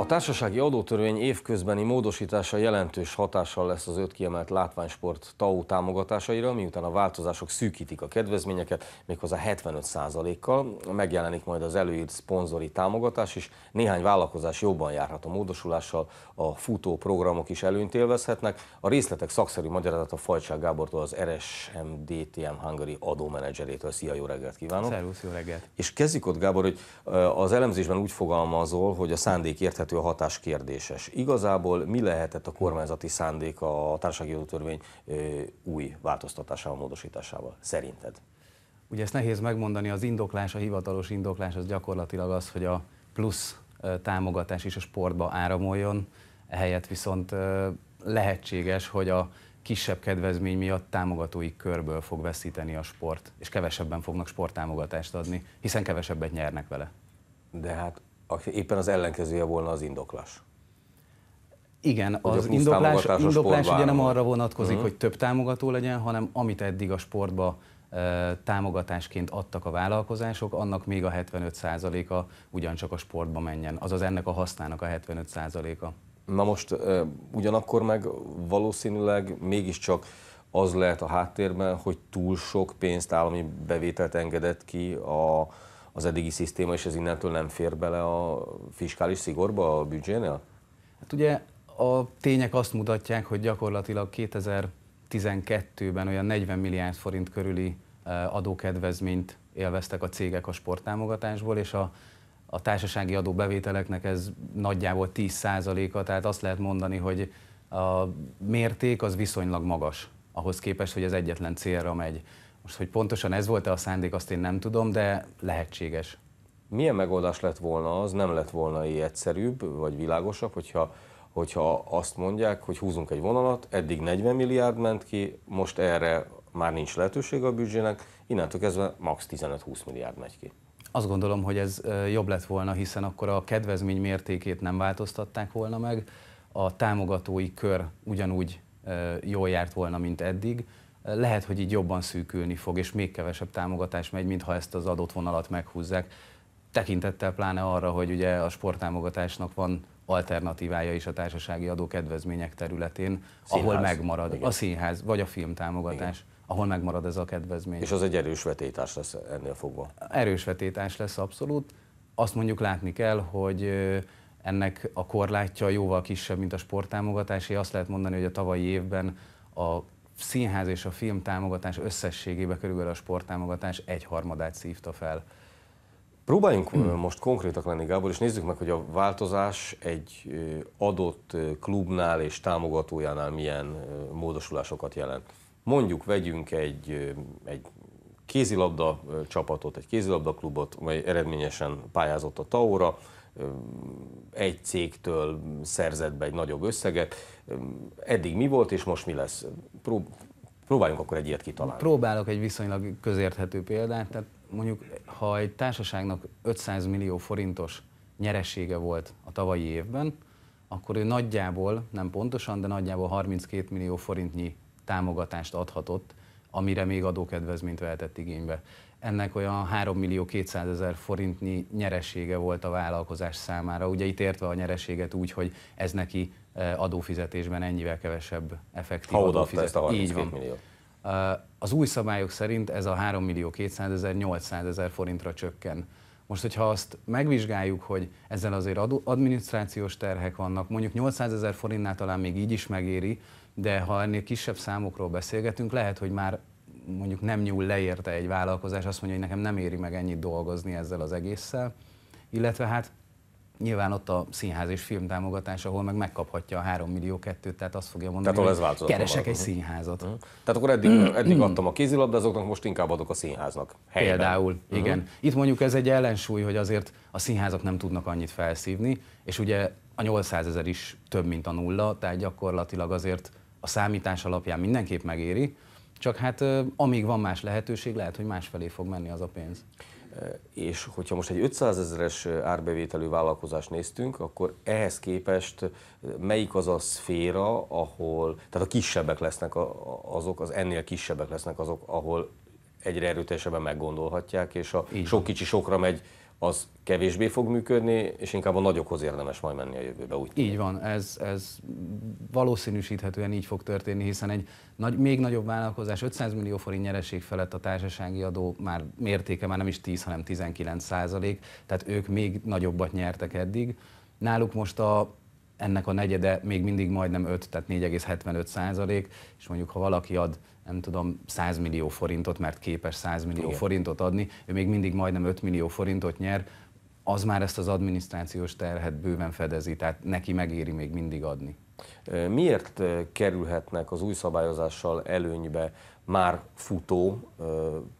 A társasági adótörvény évközbeni módosítása jelentős hatással lesz az öt kiemelt látványsport TAO támogatásaira, miután a változások szűkítik a kedvezményeket, méghozzá 75%-kal. Megjelenik majd az előírt szponzori támogatás is. Néhány vállalkozás jobban járhat a módosulással, a futó programok is előnyt élvezhetnek. A részletek szakszerű magyarázat a Fajcsák Gábortól, az RSMDTM Hungary adómenedzserétől. Szia, jó reggelt kívánok! Szervusz, jó reggelt! És kezdjük ott, Gábor, hogy az elemzésben úgy fogalmazol, hogy a szándék érthető érthető a hatás kérdéses. Igazából mi lehetett a kormányzati szándék a társasági törvény új változtatásával, módosításával szerinted? Ugye ezt nehéz megmondani, az indoklás, a hivatalos indoklás az gyakorlatilag az, hogy a plusz támogatás is a sportba áramoljon, ehelyett viszont lehetséges, hogy a kisebb kedvezmény miatt támogatói körből fog veszíteni a sport, és kevesebben fognak sporttámogatást adni, hiszen kevesebbet nyernek vele. De hát éppen az ellenkezője volna az indoklás. Igen, az indoklás, indoklás ugye nem arra vonatkozik, uh-huh. hogy több támogató legyen, hanem amit eddig a sportba támogatásként adtak a vállalkozások, annak még a 75%-a ugyancsak a sportba menjen, azaz ennek a hasznának a 75%-a. Na most ugyanakkor meg valószínűleg mégiscsak az lehet a háttérben, hogy túl sok pénzt állami bevételt engedett ki a az eddigi szisztéma, és ez innentől nem fér bele a fiskális szigorba a büdzsénél? Hát ugye a tények azt mutatják, hogy gyakorlatilag 2012-ben olyan 40 milliárd forint körüli e, adókedvezményt élveztek a cégek a sporttámogatásból, és a, a társasági adóbevételeknek ez nagyjából 10%-a, tehát azt lehet mondani, hogy a mérték az viszonylag magas ahhoz képest, hogy ez egyetlen célra megy. Most, hogy pontosan ez volt-e a szándék, azt én nem tudom, de lehetséges. Milyen megoldás lett volna az, nem lett volna így egyszerűbb, vagy világosabb, hogyha, hogyha azt mondják, hogy húzunk egy vonalat, eddig 40 milliárd ment ki, most erre már nincs lehetőség a büdzsének, innentől kezdve max 15-20 milliárd megy ki. Azt gondolom, hogy ez jobb lett volna, hiszen akkor a kedvezmény mértékét nem változtatták volna meg, a támogatói kör ugyanúgy jól járt volna, mint eddig, lehet, hogy így jobban szűkülni fog, és még kevesebb támogatás megy, mintha ezt az adott vonalat meghúzzák. Tekintettel pláne arra, hogy ugye a sporttámogatásnak van alternatívája is a társasági adókedvezmények területén, színház. ahol megmarad Igen. a színház vagy a filmtámogatás. Igen ahol megmarad ez a kedvezmény. És az egy erős vetétás lesz ennél fogva? Erős vetétás lesz abszolút. Azt mondjuk látni kell, hogy ennek a korlátja jóval kisebb, mint a sporttámogatási. Azt lehet mondani, hogy a tavalyi évben a színház és a film támogatás összességébe körülbelül a sporttámogatás egyharmadát szívta fel. Próbáljunk most konkrétak lenni, Gábor, és nézzük meg, hogy a változás egy adott klubnál és támogatójánál milyen módosulásokat jelent. Mondjuk vegyünk egy, egy kézilabda csapatot, egy kézilabda klubot, amely eredményesen pályázott a Taóra, egy cégtől szerzett be egy nagyobb összeget. Eddig mi volt, és most mi lesz? Próbáljunk akkor egy ilyet kitalálni. Próbálok egy viszonylag közérthető példát. Tehát mondjuk, ha egy társaságnak 500 millió forintos nyeresége volt a tavalyi évben, akkor ő nagyjából, nem pontosan, de nagyjából 32 millió forintnyi támogatást adhatott amire még adókedvezményt vehetett igénybe. Ennek olyan 3 millió 200 ezer forintnyi nyeresége volt a vállalkozás számára, ugye itt értve a nyereséget úgy, hogy ez neki e, adófizetésben ennyivel kevesebb effektív Ha odaadta Ha Így van. Millió. E, az új szabályok szerint ez a 3 millió 200 ezer 800 ezer forintra csökken. Most, hogyha azt megvizsgáljuk, hogy ezzel azért adminisztrációs terhek vannak, mondjuk 800 ezer forintnál talán még így is megéri, de ha ennél kisebb számokról beszélgetünk, lehet, hogy már mondjuk nem nyúl leérte egy vállalkozás, azt mondja, hogy nekem nem éri meg ennyit dolgozni ezzel az egésszel, illetve hát nyilván ott a színház és film támogatás, ahol meg megkaphatja a 3 millió kettőt, tehát azt fogja mondani, tehát, hogy ez keresek van. egy színházat. Uh-huh. Tehát akkor eddig, mm-hmm. eddig adtam a kézilabdázóknak, most inkább adok a színháznak. Helyben. Például, uh-huh. igen. Itt mondjuk ez egy ellensúly, hogy azért a színházak nem tudnak annyit felszívni, és ugye a 800 ezer is több, mint a nulla, tehát gyakorlatilag azért a számítás alapján mindenképp megéri, csak hát amíg van más lehetőség, lehet, hogy másfelé fog menni az a pénz. És hogyha most egy 500 ezeres árbevételű vállalkozást néztünk, akkor ehhez képest melyik az a szféra, ahol, tehát a kisebbek lesznek azok, az ennél kisebbek lesznek azok, ahol egyre erőteljesebben meggondolhatják, és a Így. sok kicsi sokra megy az kevésbé fog működni, és inkább a nagyokhoz érdemes majd menni a jövőbe. Úgy így van, ez, ez valószínűsíthetően így fog történni, hiszen egy nagy, még nagyobb vállalkozás 500 millió forint nyereség felett a társasági adó már mértéke már nem is 10, hanem 19 százalék, tehát ők még nagyobbat nyertek eddig. Náluk most a ennek a negyede még mindig majdnem 5, tehát 4,75 százalék, és mondjuk ha valaki ad nem tudom, 100 millió forintot, mert képes 100 millió Igen. forintot adni, ő még mindig majdnem 5 millió forintot nyer, az már ezt az adminisztrációs terhet bőven fedezi, tehát neki megéri még mindig adni. Miért kerülhetnek az új szabályozással előnybe már futó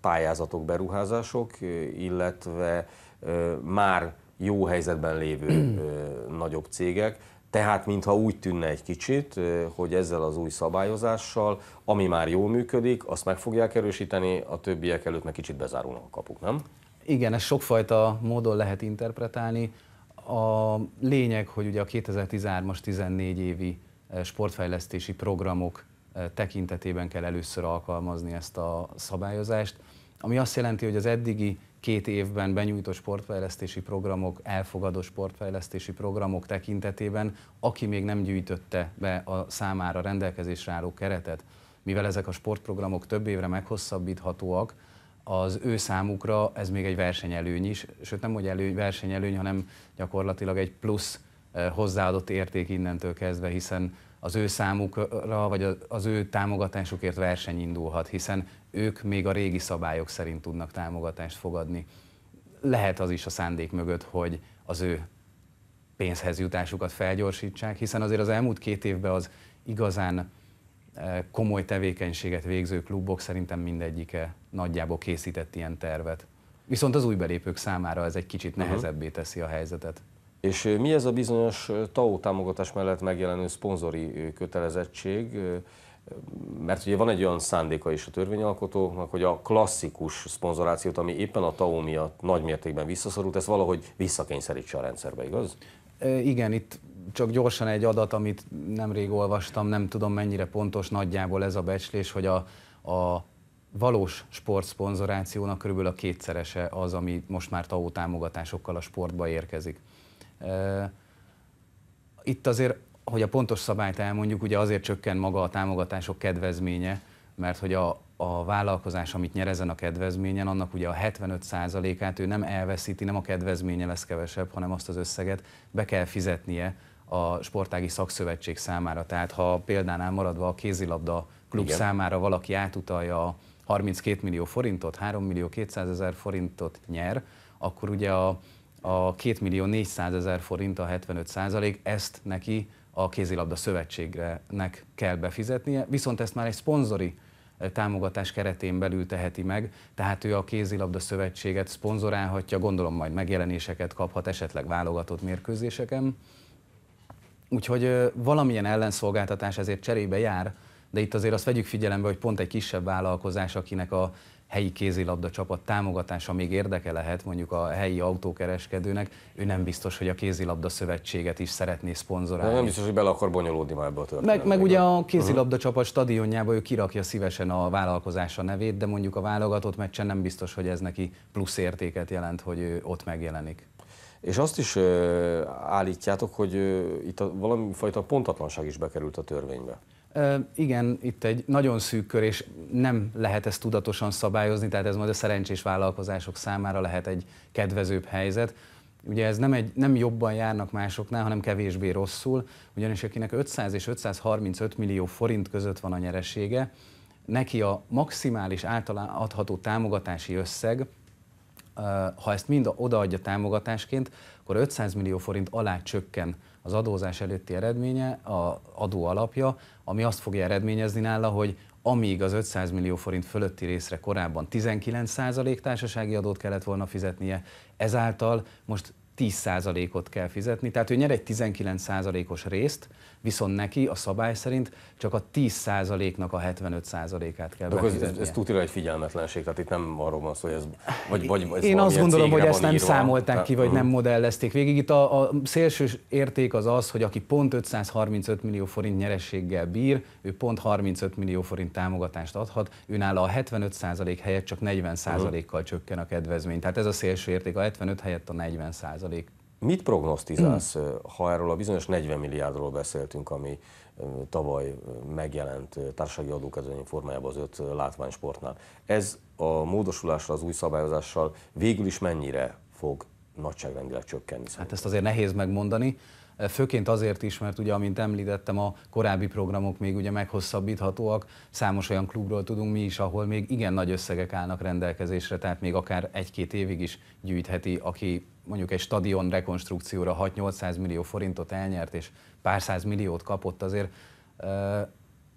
pályázatok, beruházások, illetve már jó helyzetben lévő nagyobb cégek? Tehát, mintha úgy tűnne egy kicsit, hogy ezzel az új szabályozással, ami már jól működik, azt meg fogják erősíteni, a többiek előtt meg kicsit bezárulnak a kapuk, nem? Igen, ezt sokfajta módon lehet interpretálni. A lényeg, hogy ugye a 2013-as 14 évi e, sportfejlesztési programok e, tekintetében kell először alkalmazni ezt a szabályozást, ami azt jelenti, hogy az eddigi két évben benyújtott sportfejlesztési programok, elfogadó sportfejlesztési programok tekintetében, aki még nem gyűjtötte be a számára rendelkezésre álló keretet, mivel ezek a sportprogramok több évre meghosszabbíthatóak, az ő számukra ez még egy versenyelőny is, sőt nem hogy előny, versenyelőny, hanem gyakorlatilag egy plusz eh, hozzáadott érték innentől kezdve, hiszen az ő számukra, vagy az ő támogatásukért verseny indulhat, hiszen ők még a régi szabályok szerint tudnak támogatást fogadni. Lehet az is a szándék mögött, hogy az ő pénzhez jutásukat felgyorsítsák, hiszen azért az elmúlt két évben az igazán eh, komoly tevékenységet végző klubok szerintem mindegyike nagyjából készített ilyen tervet. Viszont az új belépők számára ez egy kicsit mhm. nehezebbé teszi a helyzetet. És eh, mi ez a bizonyos eh, TAO támogatás mellett megjelenő szponzori kötelezettség? mert ugye van egy olyan szándéka is a törvényalkotóknak, hogy a klasszikus szponzorációt, ami éppen a TAO miatt nagy mértékben visszaszorult, ezt valahogy visszakényszerítse a rendszerbe, igaz? Igen, itt csak gyorsan egy adat, amit nemrég olvastam, nem tudom mennyire pontos nagyjából ez a becslés, hogy a, a valós sportszponzorációnak körülbelül a kétszerese az, ami most már TAO támogatásokkal a sportba érkezik. Itt azért hogy a pontos szabályt elmondjuk, ugye azért csökken maga a támogatások kedvezménye, mert hogy a, a vállalkozás, amit nyer ezen a kedvezményen, annak ugye a 75%-át ő nem elveszíti, nem a kedvezménye lesz kevesebb, hanem azt az összeget be kell fizetnie a sportági szakszövetség számára. Tehát ha példánál maradva a kézilabda klub Igen. számára valaki átutalja 32 millió forintot, 3 millió 200 ezer forintot nyer, akkor ugye a, a 2 millió 400 ezer forint a 75 százalék, ezt neki a kézilabda szövetségnek kell befizetnie, viszont ezt már egy szponzori eh, támogatás keretén belül teheti meg, tehát ő a kézilabda szövetséget szponzorálhatja, gondolom majd megjelenéseket kaphat, esetleg válogatott mérkőzéseken. Úgyhogy eh, valamilyen ellenszolgáltatás ezért cserébe jár, de itt azért azt vegyük figyelembe, hogy pont egy kisebb vállalkozás, akinek a helyi kézilabda csapat támogatása még érdeke lehet mondjuk a helyi autókereskedőnek, ő nem biztos, hogy a kézilabda szövetséget is szeretné szponzorálni. Nem biztos, hogy bele akar bonyolódni már ebbe a történetbe. Meg, meg ugye a mhm. kézilabda csapat stadionjába ő kirakja szívesen a vállalkozása nevét, de mondjuk a válogatott meccsen nem biztos, hogy ez neki plusz értéket jelent, hogy ő ott megjelenik. És azt is állítjátok, hogy itt valami fajta pontatlanság is bekerült a törvénybe. Igen, itt egy nagyon szűk kör, és nem lehet ezt tudatosan szabályozni, tehát ez majd a szerencsés vállalkozások számára lehet egy kedvezőbb helyzet. Ugye ez nem, egy, nem jobban járnak másoknál, hanem kevésbé rosszul, ugyanis akinek 500 és 535 millió forint között van a nyeresége, neki a maximális általán adható támogatási összeg, ha ezt mind odaadja támogatásként, akkor 500 millió forint alá csökken az adózás előtti eredménye, a adó alapja, ami azt fogja eredményezni nála, hogy amíg az 500 millió forint fölötti részre korábban 19% társasági adót kellett volna fizetnie, ezáltal most 10%-ot kell fizetni, tehát ő nyer egy 19%-os részt, viszont neki a szabály szerint csak a 10%-nak a 75%-át kell De ez, ez, ez tutira egy figyelmetlenség, tehát itt nem arról van szó, hogy ez... Vagy, vagy ez Én azt gondolom, hogy ezt nem írva. számolták ki, vagy hát, nem uh-huh. modellezték végig. Itt a, a szélső érték az az, hogy aki pont 535 millió forint nyerességgel bír, ő pont 35 millió forint támogatást adhat, nála a 75% helyett csak 40%-kal uh-huh. csökken a kedvezmény. Tehát ez a szélső érték, a 75 helyett a 40% százalék. Mit prognosztizálsz, ha erről a bizonyos 40 milliárdról beszéltünk, ami tavaly megjelent társasági adókezelő formájában az öt látványsportnál? Ez a módosulásra, az új szabályozással végül is mennyire fog nagyságrendileg csökkenni. Hát szerintem. Hát ezt azért nehéz megmondani. Főként azért is, mert ugye, amint említettem, a korábbi programok még ugye meghosszabbíthatóak. Számos olyan klubról tudunk mi is, ahol még igen nagy összegek állnak rendelkezésre, tehát még akár egy-két évig is gyűjtheti, aki mondjuk egy stadion rekonstrukcióra 6-800 millió forintot elnyert, és pár száz milliót kapott azért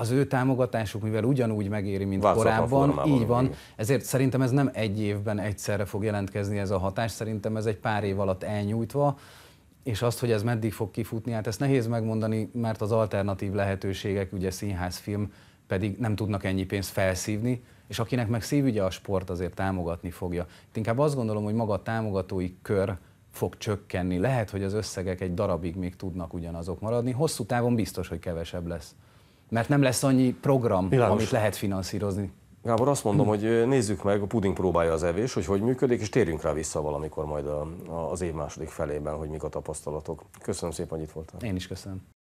az ő támogatásuk, mivel ugyanúgy megéri, mint Változatlan korábban, így van, így. ezért szerintem ez nem egy évben egyszerre fog jelentkezni ez a hatás, szerintem ez egy pár év alatt elnyújtva, és azt, hogy ez meddig fog kifutni, hát ezt nehéz megmondani, mert az alternatív lehetőségek, ugye színházfilm, pedig nem tudnak ennyi pénzt felszívni, és akinek meg szívügye a sport, azért támogatni fogja. Itt inkább azt gondolom, hogy maga a támogatói kör fog csökkenni. Lehet, hogy az összegek egy darabig még tudnak ugyanazok maradni, hosszú távon biztos, hogy kevesebb lesz mert nem lesz annyi program, Bilágos. amit lehet finanszírozni. Gábor, azt mondom, hogy nézzük meg, a puding próbálja az evés, hogy hogy működik, és térjünk rá vissza valamikor majd a, az év második felében, hogy mik a tapasztalatok. Köszönöm szépen, hogy itt voltál. Én is köszönöm.